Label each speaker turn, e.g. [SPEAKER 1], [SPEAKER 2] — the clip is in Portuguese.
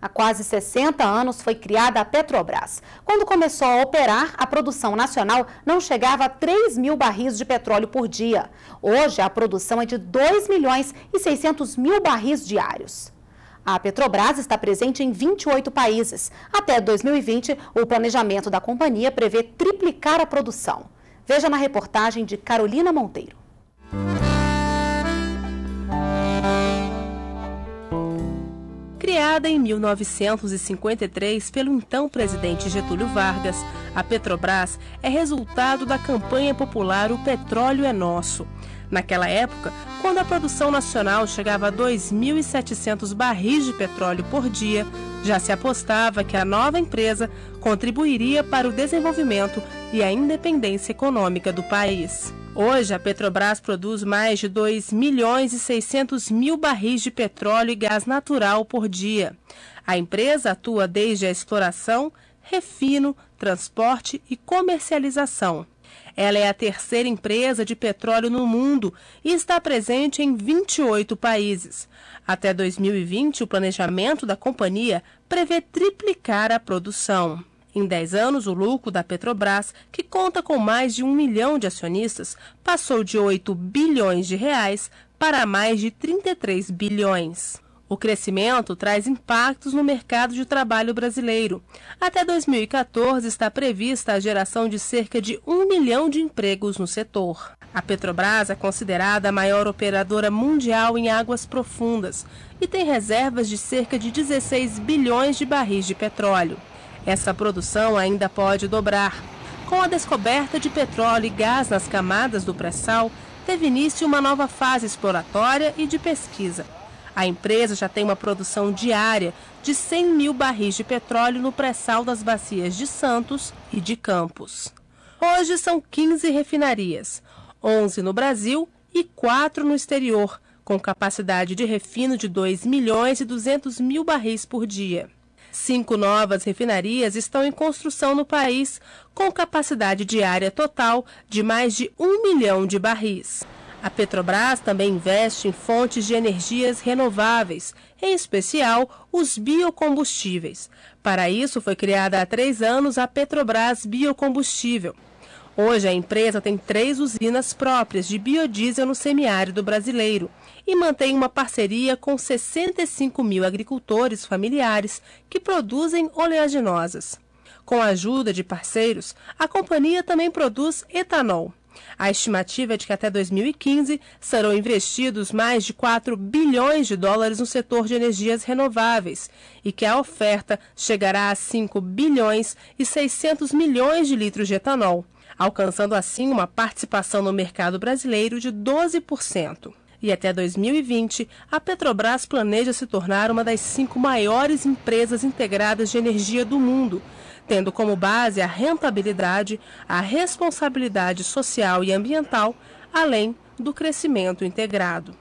[SPEAKER 1] Há quase 60 anos foi criada a Petrobras. Quando começou a operar, a produção nacional não chegava a 3 mil barris de petróleo por dia. Hoje, a produção é de 2 milhões e 600 mil barris diários. A Petrobras está presente em 28 países. Até 2020, o planejamento da companhia prevê triplicar a produção. Veja na reportagem de Carolina Monteiro.
[SPEAKER 2] Criada em 1953 pelo então presidente Getúlio Vargas, a Petrobras é resultado da campanha popular O Petróleo é Nosso. Naquela época, quando a produção nacional chegava a 2.700 barris de petróleo por dia, já se apostava que a nova empresa contribuiria para o desenvolvimento e a independência econômica do país. Hoje, a Petrobras produz mais de 2 milhões e 600 mil barris de petróleo e gás natural por dia. A empresa atua desde a exploração, refino, transporte e comercialização. Ela é a terceira empresa de petróleo no mundo e está presente em 28 países. Até 2020, o planejamento da companhia prevê triplicar a produção. Em 10 anos, o lucro da Petrobras, que conta com mais de um milhão de acionistas, passou de 8 bilhões de reais para mais de 33 bilhões. O crescimento traz impactos no mercado de trabalho brasileiro. Até 2014 está prevista a geração de cerca de um milhão de empregos no setor. A Petrobras é considerada a maior operadora mundial em águas profundas e tem reservas de cerca de 16 bilhões de barris de petróleo. Essa produção ainda pode dobrar. Com a descoberta de petróleo e gás nas camadas do pré-sal, teve início uma nova fase exploratória e de pesquisa. A empresa já tem uma produção diária de 100 mil barris de petróleo no pré-sal das bacias de Santos e de Campos. Hoje são 15 refinarias, 11 no Brasil e 4 no exterior, com capacidade de refino de 2 milhões e 200 mil barris por dia. Cinco novas refinarias estão em construção no país, com capacidade diária total de mais de um milhão de barris. A Petrobras também investe em fontes de energias renováveis, em especial os biocombustíveis. Para isso, foi criada há três anos a Petrobras Biocombustível. Hoje, a empresa tem três usinas próprias de biodiesel no semiárido brasileiro e mantém uma parceria com 65 mil agricultores familiares que produzem oleaginosas. Com a ajuda de parceiros, a companhia também produz etanol. A estimativa é de que até 2015 serão investidos mais de 4 bilhões de dólares no setor de energias renováveis e que a oferta chegará a 5 bilhões e 600 milhões de litros de etanol alcançando assim uma participação no mercado brasileiro de 12%. E até 2020, a Petrobras planeja se tornar uma das cinco maiores empresas integradas de energia do mundo, tendo como base a rentabilidade, a responsabilidade social e ambiental, além do crescimento integrado.